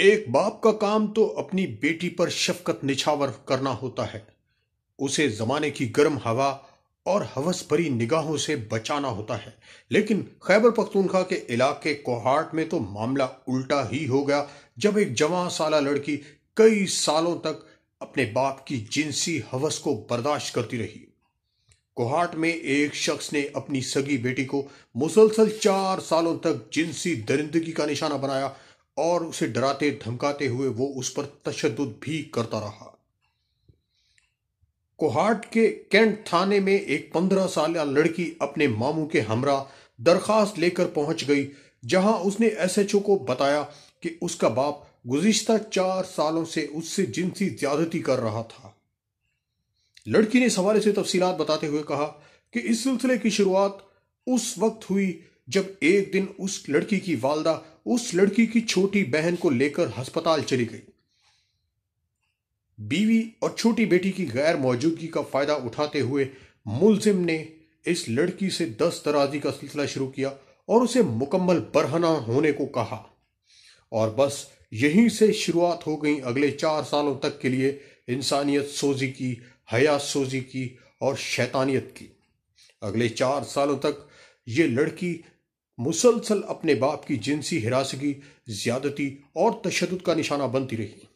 एक बाप का काम तो अपनी बेटी पर शफकत निछावर करना होता है उसे जमाने की गर्म हवा और हवस भरी निगाहों से बचाना होता है लेकिन खैबर पख्तूनखा के इलाके कोहाट में तो मामला उल्टा ही हो गया जब एक जवां साला लड़की कई सालों तक अपने बाप की जिनसी हवस को बर्दाश्त करती रही कोहाट में एक शख्स ने अपनी सगी बेटी को मुसलसल चार सालों तक जिनसी दरिंदगी का निशाना बनाया और उसे डराते धमकाते हुए वो उस पर तशद भी करता रहा कोहाट के कैंट थाने में एक पंद्रह साल लड़की अपने मामू के हमरा दरखास्त लेकर पहुंच गई जहां उसने एसएचओ को बताया कि उसका बाप गुज्त चार सालों से उससे जिनसी ज्यादती कर रहा था लड़की ने सवाले से तफसीलात बताते हुए कहा कि इस सिलसिले की शुरुआत उस वक्त हुई जब एक दिन उस लड़की की वालदा उस लड़की की छोटी बहन को लेकर अस्पताल चली गई बीवी और छोटी बेटी की गैर मौजूदगी का फायदा उठाते हुए मुलजिम ने इस लड़की से दस तराजी का सिलसिला शुरू किया और उसे मुकम्मल बरहना होने को कहा और बस यहीं से शुरुआत हो गई अगले चार सालों तक के लिए इंसानियत सोजी की हयात सोजी की और शैतानियत की अगले चार सालों तक ये लड़की मुसलसल अपने बाप की जिनसी हिरासगी ज्यादती और तशद का निशाना बनती रही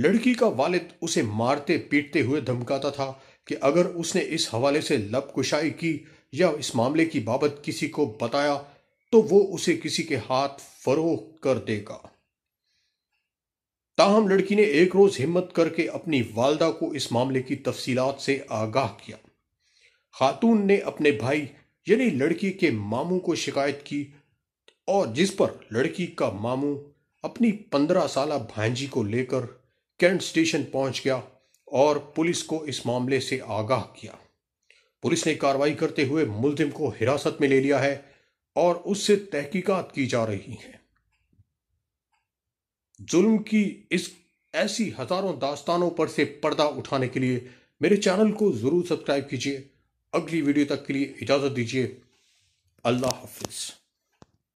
लड़की का वालिद उसे मारते पीटते हुए धमकाता था कि अगर उसने इस हवाले से लब कुशाई की या इस मामले की बाबत किसी को बताया तो वो उसे किसी के हाथ फरोख कर देगा ताहम लड़की ने एक रोज हिम्मत करके अपनी वालदा को इस मामले की तफसीलात से आगाह किया खातून ने अपने भाई यानी लड़की के मामू को शिकायत की और जिस पर लड़की का मामू अपनी पंद्रह साल भांजी को लेकर कैंट स्टेशन पहुंच गया और पुलिस को इस मामले से आगाह किया पुलिस ने कार्रवाई करते हुए मुलजिम को हिरासत में ले लिया है और उससे तहकीकात की जा रही है जुल्म की इस ऐसी हजारों दास्तानों पर से पर्दा उठाने के लिए मेरे चैनल को जरूर सब्सक्राइब कीजिए अगली वीडियो तक के लिए इजाज़त दीजिए अल्लाह हाफिज़